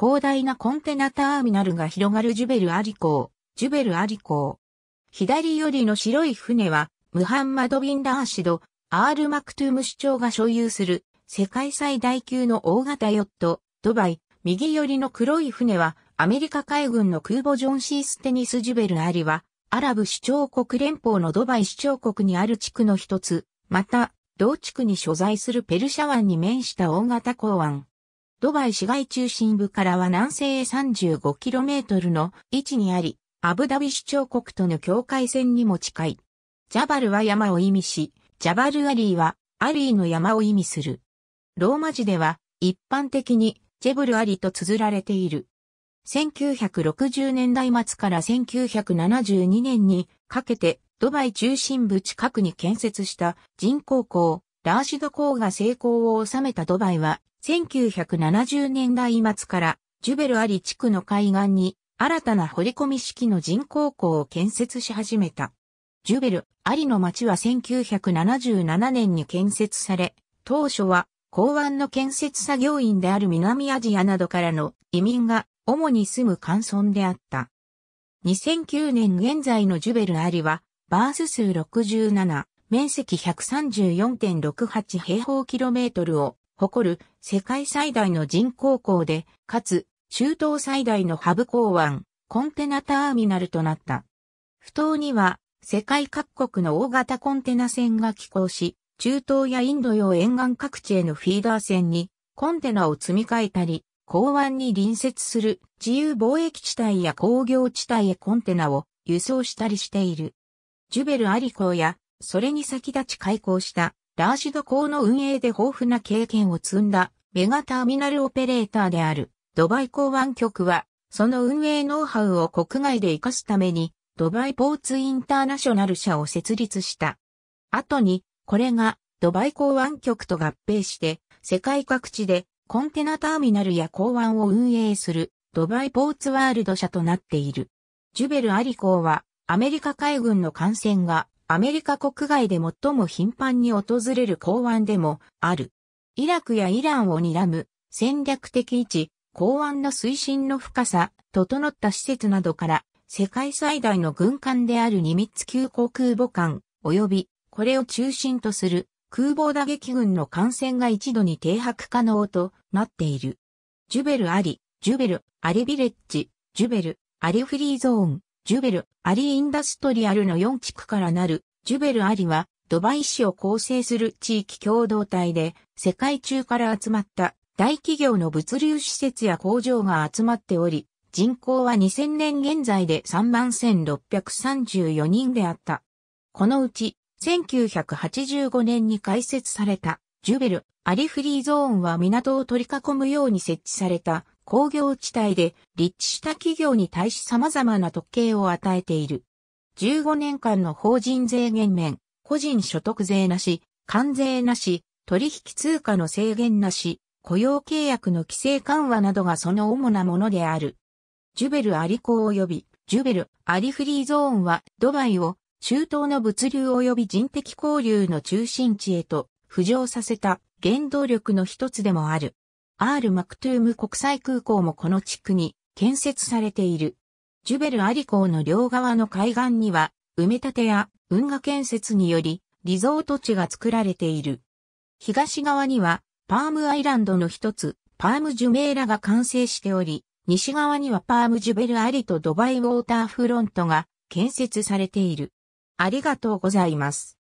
広大なコンテナターミナルが広がるジュベルアリ港、ジュベルアリ港。左寄りの白い船は、ムハンマド・ビン・ラーシド、アール・マクトゥーム市長が所有する、世界最大級の大型ヨット、ドバイ。右寄りの黒い船は、アメリカ海軍の空母ジョン・シーステニス・ジュベルアリは、アラブ首長国連邦のドバイ首長国にある地区の一つ、また、同地区に所在するペルシャ湾に面した大型港湾。ドバイ市街中心部からは南西へ 35km の位置にあり、アブダビ首長国との境界線にも近い。ジャバルは山を意味し、ジャバルアリーはアリーの山を意味する。ローマ字では一般的にジェブルアリと綴られている。1960年代末から1972年にかけてドバイ中心部近くに建設した人工港、ラーシド港が成功を収めたドバイは1970年代末からジュベルアリ地区の海岸に新たな掘り込み式の人工港を建設し始めた。ジュベルアリの町は1977年に建設され、当初は港湾の建設作業員である南アジアなどからの移民が主に住む乾村であった。2009年現在のジュベルアリは、バース数67、面積134.68平方キロメートルを誇る世界最大の人工港で、かつ中東最大のハブ港湾、コンテナターミナルとなった。不当には世界各国の大型コンテナ船が寄港し、中東やインド洋沿岸各地へのフィーダー船にコンテナを積み替えたり、港湾に隣接する自由貿易地帯や工業地帯へコンテナを輸送したりしている。ジュベルアリ港や、それに先立ち開港したラーシド港の運営で豊富な経験を積んだメガターミナルオペレーターであるドバイ港湾局は、その運営ノウハウを国外で活かすために、ドバイポーツインターナショナル社を設立した。後に、これがドバイ港湾局と合併して、世界各地でコンテナターミナルや港湾を運営するドバイポーツワールド社となっている。ジュベル・アリコーは、アメリカ海軍の艦船がアメリカ国外で最も頻繁に訪れる港湾でもある。イラクやイランを睨む戦略的位置、港湾の推進の深さ、整った施設などから世界最大の軍艦であるニミッツ級航空母艦及びこれを中心とする空母打撃群の艦船が一度に停泊可能となっている。ジュベルアリ、ジュベル、アリビレッジ、ジュベル、アリフリーゾーン、ジュベル・アリ・インダストリアルの4地区からなる、ジュベル・アリは、ドバイ市を構成する地域共同体で、世界中から集まった大企業の物流施設や工場が集まっており、人口は2000年現在で31,634人であった。このうち、1985年に開設されたジュベル、アリフリーゾーンは港を取り囲むように設置された工業地帯で立地した企業に対し様々な特権を与えている。15年間の法人税減免、個人所得税なし、関税なし、取引通貨の制限なし、雇用契約の規制緩和などがその主なものである。ジュベルアリ港及び、ジュベルアリフリーゾーンはドバイを中東の物流及び人的交流の中心地へと浮上させた原動力の一つでもある。アール・マクトゥーム国際空港もこの地区に建設されている。ジュベルアリ港の両側の海岸には、埋め立てや運河建設により、リゾート地が作られている。東側には、パームアイランドの一つ、パームジュメーラが完成しており、西側にはパームジュベルアリとドバイウォーターフロントが建設されている。ありがとうございます。